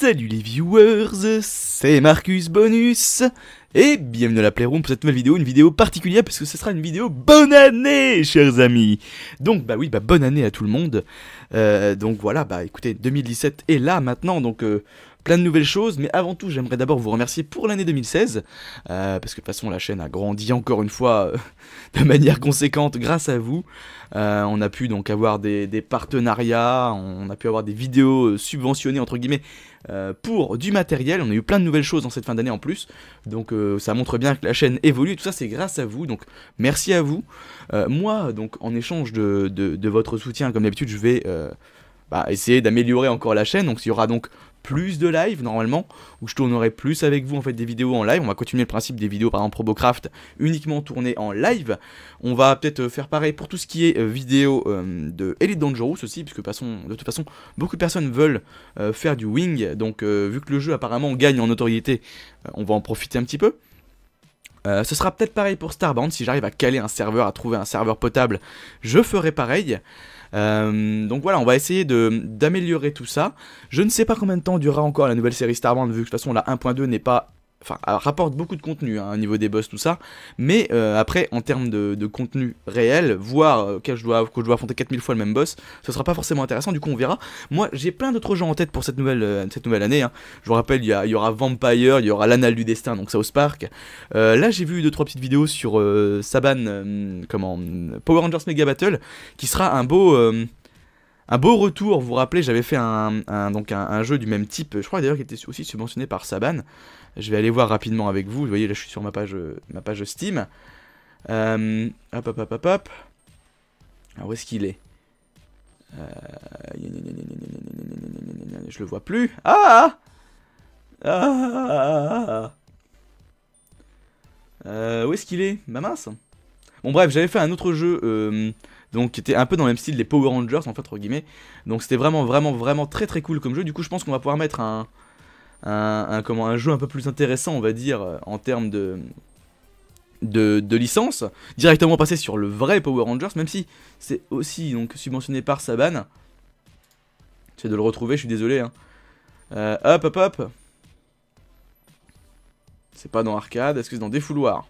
Salut les viewers, c'est Marcus Bonus et bienvenue à la Playroom pour cette nouvelle vidéo, une vidéo particulière parce que ce sera une vidéo bonne année, chers amis. Donc bah oui, bah bonne année à tout le monde. Euh, donc voilà, bah écoutez, 2017 est là maintenant, donc euh, plein de nouvelles choses, mais avant tout, j'aimerais d'abord vous remercier pour l'année 2016, euh, parce que de toute façon, la chaîne a grandi encore une fois euh, de manière conséquente grâce à vous. Euh, on a pu donc avoir des, partenariats, on a pu avoir des vidéos subventionnées, entre guillemets, pour du matériel. On a eu plein de nouvelles choses dans cette fin d'année en plus, donc ça montre bien que la chaîne évolue, tout ça c'est grâce à vous, donc merci à vous. moi, donc en échange de, votre soutien, comme d'habitude, je vais... Bah, essayer d'améliorer encore la chaîne. Donc il y aura donc plus de live normalement, où je tournerai plus avec vous en fait des vidéos en live. On va continuer le principe des vidéos par exemple Robocraft uniquement tournées en live. On va peut-être euh, faire pareil pour tout ce qui est euh, vidéo euh, de Elite Dangerous aussi, puisque de toute façon beaucoup de personnes veulent faire du wing. Donc vu que le jeu apparemment gagne en notoriété, on va en profiter un petit peu. Euh, ce sera peut-être pareil pour Starbound, si j'arrive à caler un serveur, à trouver un serveur potable, je ferai pareil. Euh, donc voilà, on va essayer d'améliorer tout ça. Je ne sais pas combien de temps durera encore la nouvelle série Starbound, vu que de toute façon la 1.2 n'est pas enfin rapporte beaucoup de contenu à hein, au niveau des boss tout ça mais euh, après en termes de, contenu réel voir euh, que je dois que je dois affronter 4000 fois le même boss ce sera pas forcément intéressant du coup on verra moi j'ai plein d'autres gens en tête pour cette nouvelle euh, cette nouvelle année hein. je vous rappelle il y, aura Vampire il y aura l'anal du destin donc South Park là j'ai vu deux trois petites vidéos sur Saban comment Power Rangers Mega Battle qui sera un beau un beau retour, vous vous rappelez, j'avais fait un, donc un, jeu du même type, je crois d'ailleurs qu'il était aussi subventionné par Saban. Je vais aller voir rapidement avec vous, vous voyez là je suis sur ma page, ma page Steam. Euh, hop hop hop hop hop. où est-ce qu'il est, euh, Je le vois plus. Ah, ah euh, Où est-ce qu'il est Ma mince Bon bref, j'avais fait un autre jeu euh, donc qui était un peu dans le même style des Power Rangers en fait entre guillemets. Donc c'était vraiment vraiment vraiment très très cool comme jeu. Du coup, je pense qu'on va pouvoir mettre un, comment un jeu un peu plus intéressant, on va dire euh, en termes de de, licence, directement passer sur le vrai Power Rangers, même si c'est aussi donc subventionné par Saban. c'est de le retrouver, je suis désolé. Hein. Euh, hop, hop, hop. C'est pas dans arcade, est-ce que c'est dans des fouloirs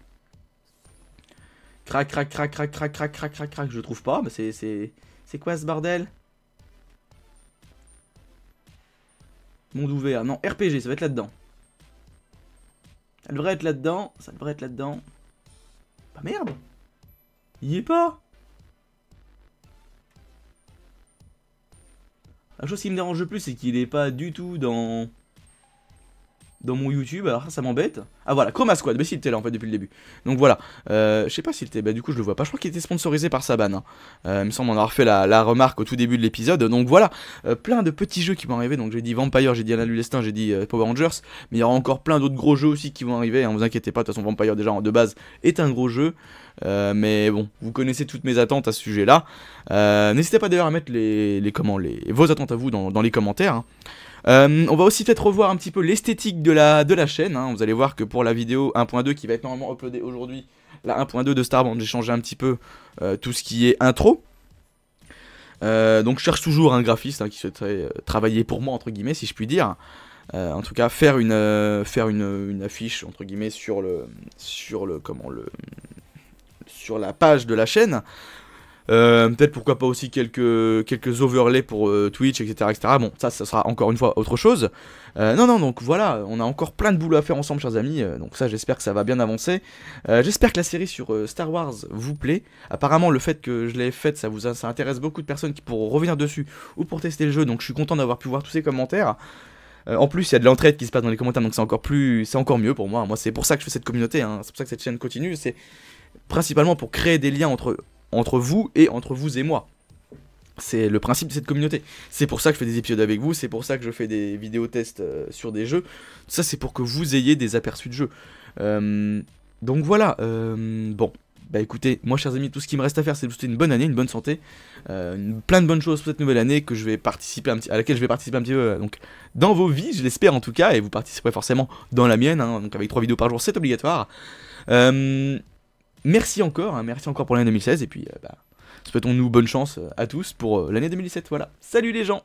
Crac, crac, crac, crac, crac, crac, crac, crac, crac, je trouve pas, mais c'est... C'est quoi ce bordel Monde ouvert, non, RPG, ça va être là-dedans. Ça devrait être là-dedans, ça devrait être là-dedans. pas bah, merde Il est pas La chose qui me dérange le plus, c'est qu'il n'est pas du tout dans dans mon YouTube, alors ça, m'embête. Ah voilà, Chroma Squad, mais s'il était là en fait depuis le début. Donc voilà, euh, je sais pas s'il était, bah du coup je le vois pas, je crois qu'il était sponsorisé par Saban. Hein. Euh, il me semble en avoir fait la, remarque au tout début de l'épisode, donc voilà, euh, plein de petits jeux qui vont arriver, donc j'ai dit Vampire, j'ai dit Alan Lulestin, j'ai dit Power Rangers, mais il y aura encore plein d'autres gros jeux aussi qui vont arriver, Ne hein. vous inquiétez pas, de toute façon Vampire déjà de base est un gros jeu. mais bon, vous connaissez toutes mes attentes à ce sujet-là. N'hésitez pas d'ailleurs à mettre les, comment, les, vos attentes à vous dans, les commentaires. Hein. Euh, on va aussi peut-être revoir un petit peu l'esthétique de la, de la chaîne. Hein. Vous allez voir que pour la vidéo 1.2 qui va être normalement uploadée aujourd'hui, la 1.2 de Starbound, j'ai changé un petit peu euh, tout ce qui est intro. Euh, donc je cherche toujours un graphiste hein, qui souhaiterait travailler pour moi, entre guillemets, si je puis dire. en tout cas, faire une, faire une, affiche, entre guillemets, sur le, sur le, comment, le, sur la page de la chaîne. Euh, peut-être pourquoi pas aussi quelques, quelques overlays pour euh, Twitch, etc., Bon, ça, ça sera encore une fois autre chose. Euh, non, non, donc voilà, on a encore plein de boulot à faire ensemble, chers amis. donc ça, j'espère que ça va bien avancer. j'espère que la série sur Star Wars vous plaît. Apparemment, le fait que je l'ai faite, ça vous ça intéresse beaucoup de personnes qui pourront revenir dessus ou pour tester le jeu. Donc je suis content d'avoir pu voir tous ces commentaires. en plus, il y a de l'entraide qui se passe dans les commentaires, donc c'est encore plus, c'est encore mieux pour moi. Moi, c'est pour ça que je fais cette communauté. Hein. C'est pour ça que cette chaîne continue. C'est principalement pour créer des liens entre entre vous et entre vous et moi. C'est le principe de cette communauté. C'est pour ça que je fais des épisodes avec vous, c'est pour ça que je fais des vidéos tests euh, sur des jeux. Ça, c'est pour que vous ayez des aperçus de jeux. Euh, donc voilà, euh, bon. Bah écoutez, moi chers amis, tout ce qui me reste à faire, c'est de vous souhaiter une bonne année, une bonne santé, plein de bonnes choses pour cette nouvelle année que je vais participer à laquelle je vais participer un petit peu donc, dans vos vies, je l'espère en tout cas, et vous participerez forcément dans la mienne, hein, donc avec trois vidéos par jour, c'est obligatoire merci encore, hein, merci encore pour l'année 2016, et puis euh, bah, souhaitons-nous bonne chance euh, à tous pour euh, l'année 2017. Voilà, salut les gens